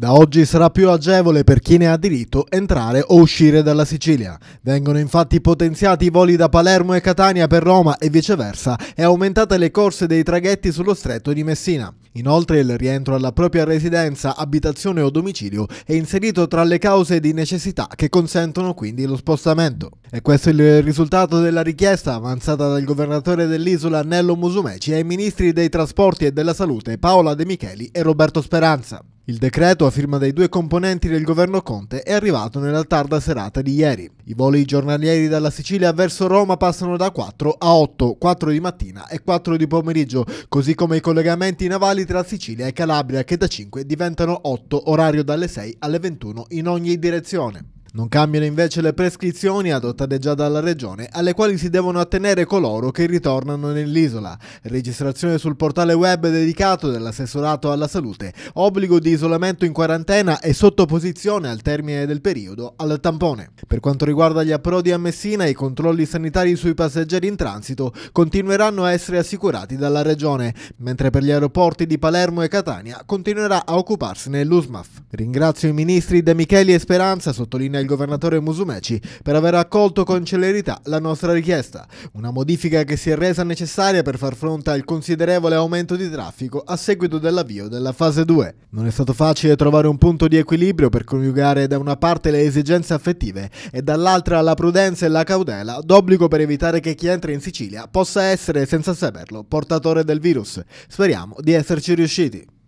Da oggi sarà più agevole per chi ne ha diritto entrare o uscire dalla Sicilia. Vengono infatti potenziati i voli da Palermo e Catania per Roma e viceversa e aumentate le corse dei traghetti sullo stretto di Messina. Inoltre il rientro alla propria residenza, abitazione o domicilio è inserito tra le cause di necessità che consentono quindi lo spostamento. E questo è il risultato della richiesta avanzata dal governatore dell'isola Nello Musumeci ai ministri dei trasporti e della salute Paola De Micheli e Roberto Speranza. Il decreto a firma dei due componenti del governo Conte è arrivato nella tarda serata di ieri. I voli giornalieri dalla Sicilia verso Roma passano da 4 a 8, 4 di mattina e 4 di pomeriggio, così come i collegamenti navali tra Sicilia e Calabria che da 5 diventano 8 orario dalle 6 alle 21 in ogni direzione. Non cambiano invece le prescrizioni adottate già dalla regione, alle quali si devono attenere coloro che ritornano nell'isola. Registrazione sul portale web dedicato dell'assessorato alla salute, obbligo di isolamento in quarantena e sottoposizione al termine del periodo al tampone. Per quanto riguarda gli approdi a Messina, i controlli sanitari sui passeggeri in transito continueranno a essere assicurati dalla regione, mentre per gli aeroporti di Palermo e Catania continuerà a occuparsene l'USMAF. Ringrazio i ministri De Micheli e Speranza, sottolinea il governatore Musumeci, per aver accolto con celerità la nostra richiesta, una modifica che si è resa necessaria per far fronte al considerevole aumento di traffico a seguito dell'avvio della fase 2. Non è stato facile trovare un punto di equilibrio per coniugare da una parte le esigenze affettive e dall'altra la prudenza e la cautela d'obbligo per evitare che chi entra in Sicilia possa essere, senza saperlo, portatore del virus. Speriamo di esserci riusciti.